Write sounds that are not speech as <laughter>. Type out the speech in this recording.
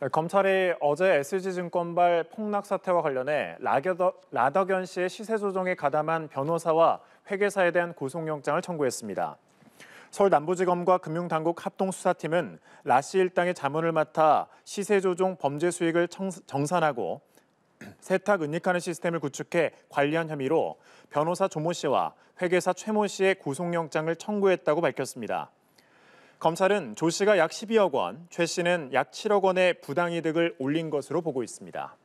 네, 검찰이 어제 SG증권발 폭락 사태와 관련해 라더, 라더견 씨의 시세 조정에 가담한 변호사와 회계사에 대한 구속영장을 청구했습니다. 서울 남부지검과 금융당국 합동수사팀은 라씨 일당의 자문을 맡아 시세 조종 범죄 수익을 청, 정산하고 <clears throat> 세탁 은닉하는 시스템을 구축해 관리한 혐의로 변호사 조모 씨와 회계사 최모 씨의 구속영장을 청구했다고 밝혔습니다. 검찰은 조 씨가 약 12억 원, 최 씨는 약 7억 원의 부당이득을 올린 것으로 보고 있습니다.